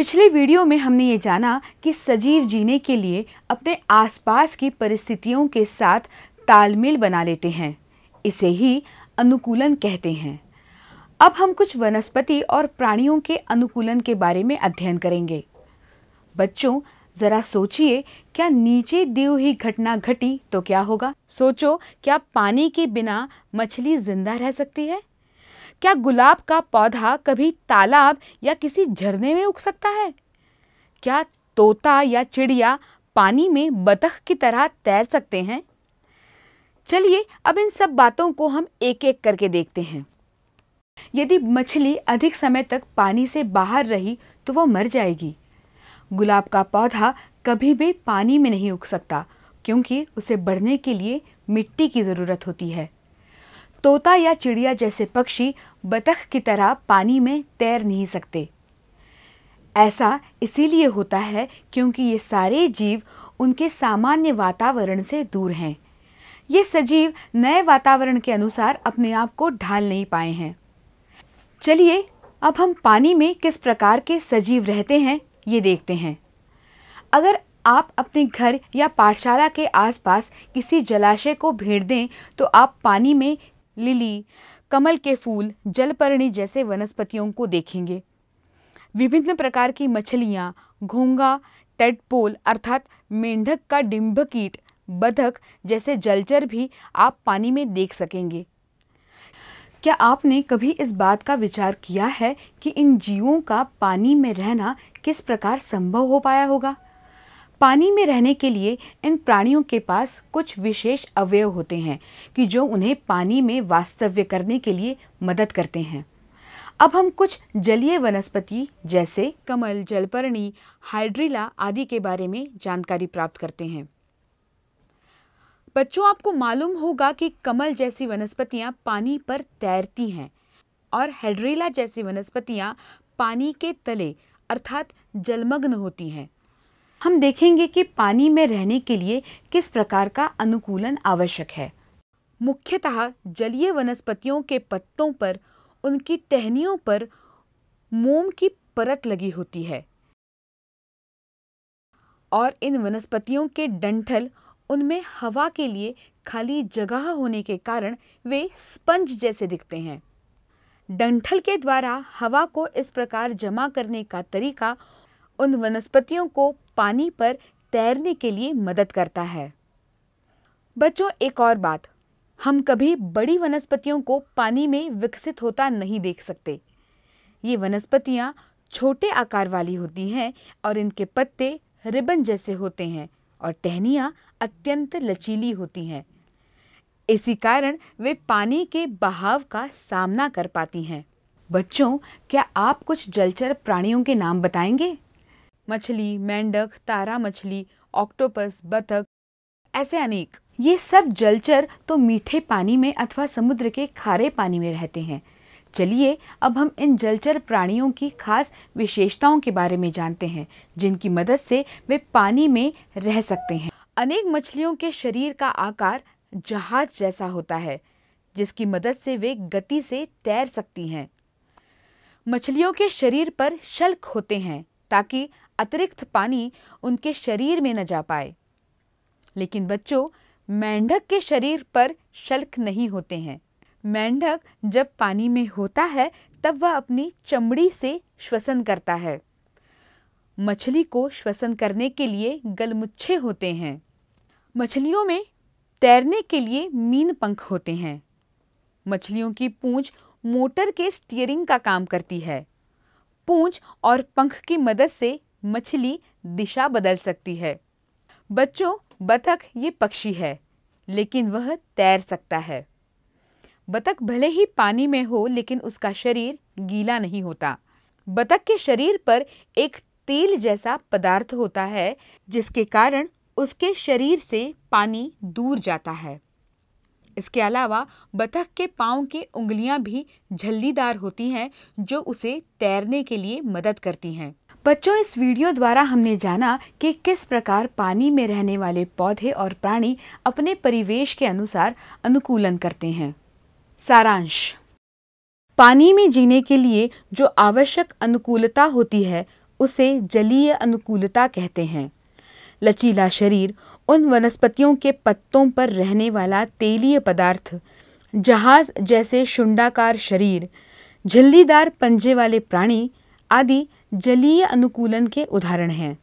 पिछले वीडियो में हमने ये जाना कि सजीव जीने के लिए अपने आसपास की परिस्थितियों के साथ तालमेल बना लेते हैं इसे ही अनुकूलन कहते हैं अब हम कुछ वनस्पति और प्राणियों के अनुकूलन के बारे में अध्ययन करेंगे बच्चों ज़रा सोचिए क्या नीचे दी हुई घटना घटी तो क्या होगा सोचो क्या पानी के बिना मछली जिंदा रह सकती है क्या गुलाब का पौधा कभी तालाब या किसी झरने में उग सकता है क्या तोता या चिड़िया पानी में बतख की तरह तैर सकते हैं चलिए अब इन सब बातों को हम एक एक करके देखते हैं यदि मछली अधिक समय तक पानी से बाहर रही तो वो मर जाएगी गुलाब का पौधा कभी भी पानी में नहीं उग सकता क्योंकि उसे बढ़ने के लिए मिट्टी की ज़रूरत होती है तोता या चिड़िया जैसे पक्षी बतख की तरह पानी में तैर नहीं सकते ऐसा इसीलिए होता है क्योंकि ये सारे जीव उनके सामान्य वातावरण से दूर हैं ये सजीव नए वातावरण के अनुसार अपने आप को ढाल नहीं पाए हैं चलिए अब हम पानी में किस प्रकार के सजीव रहते हैं ये देखते हैं अगर आप अपने घर या पाठशाला के आसपास किसी जलाशय को भेड़ दें तो आप पानी में लिली कमल के फूल जलपर्णी जैसे वनस्पतियों को देखेंगे विभिन्न प्रकार की मछलियाँ घोंगा टेडपोल अर्थात मेंढक का डिम्बकीट बधक जैसे जलचर भी आप पानी में देख सकेंगे क्या आपने कभी इस बात का विचार किया है कि इन जीवों का पानी में रहना किस प्रकार संभव हो पाया होगा पानी में रहने के लिए इन प्राणियों के पास कुछ विशेष अवयव होते हैं कि जो उन्हें पानी में वास्तव्य करने के लिए मदद करते हैं अब हम कुछ जलीय वनस्पति जैसे कमल जलपर्णी हाइड्रिला आदि के बारे में जानकारी प्राप्त करते हैं बच्चों आपको मालूम होगा कि कमल जैसी वनस्पतियाँ पानी पर तैरती हैं और हाइड्रिला जैसी वनस्पतियाँ पानी के तले अर्थात जलमग्न होती हैं हम देखेंगे कि पानी में रहने के लिए किस प्रकार का अनुकूलन आवश्यक है मुख्यतः जलीय वनस्पतियों के पत्तों पर उनकी टहनियों पर मोम की परत लगी होती है और इन वनस्पतियों के डंठल उनमें हवा के लिए खाली जगह होने के कारण वे स्पंज जैसे दिखते हैं डंठल के द्वारा हवा को इस प्रकार जमा करने का तरीका उन वनस्पतियों को पानी पर तैरने के लिए मदद करता है बच्चों एक और बात हम कभी बड़ी वनस्पतियों को पानी में विकसित होता नहीं देख सकते ये वनस्पतियाँ छोटे आकार वाली होती हैं और इनके पत्ते रिबन जैसे होते हैं और टहनियाँ अत्यंत लचीली होती हैं इसी कारण वे पानी के बहाव का सामना कर पाती हैं बच्चों क्या आप कुछ जलचर प्राणियों के नाम बताएंगे मछली मेंढक तारा मछली ऑक्टोपस बतख ऐसे अनेक ये सब जलचर तो मीठे पानी में अथवा समुद्र के खारे पानी में रहते हैं चलिए अब हम इन जलचर प्राणियों की खास विशेषताओं के बारे में जानते हैं जिनकी मदद से वे पानी में रह सकते हैं अनेक मछलियों के शरीर का आकार जहाज जैसा होता है जिसकी मदद से वे गति से तैर सकती हैं मछलियों के शरीर पर शल्क होते हैं ताकि अतिरिक्त पानी उनके शरीर में न जा पाए लेकिन बच्चों मेंढक के शरीर पर शल्क नहीं होते हैं मेंढक जब पानी में होता है तब वह अपनी चमड़ी से श्वसन करता है मछली को श्वसन करने के लिए गलमुच्छे होते हैं मछलियों में तैरने के लिए मीन पंख होते हैं मछलियों की पूंछ मोटर के स्टीयरिंग का काम करती है पूंछ और पंख की मदद से मछली दिशा बदल सकती है बच्चों बतख ये पक्षी है लेकिन वह तैर सकता है बतख भले ही पानी में हो लेकिन उसका शरीर गीला नहीं होता बतख के शरीर पर एक तेल जैसा पदार्थ होता है जिसके कारण उसके शरीर से पानी दूर जाता है इसके अलावा बतख के पाँव की उंगलियां भी झल्लीदार होती हैं जो उसे तैरने के लिए मदद करती हैं बच्चों इस वीडियो द्वारा हमने जाना कि किस प्रकार पानी में रहने वाले पौधे और प्राणी अपने परिवेश के अनुसार अनुकूलन करते हैं सारांश पानी में जीने के लिए जो आवश्यक अनुकूलता होती है उसे जलीय अनुकूलता कहते हैं लचीला शरीर उन वनस्पतियों के पत्तों पर रहने वाला तेलीय पदार्थ जहाज जैसे शुंडाकार शरीर झिल्लीदार पंजे वाले प्राणी आदि जलीय अनुकूलन के उदाहरण हैं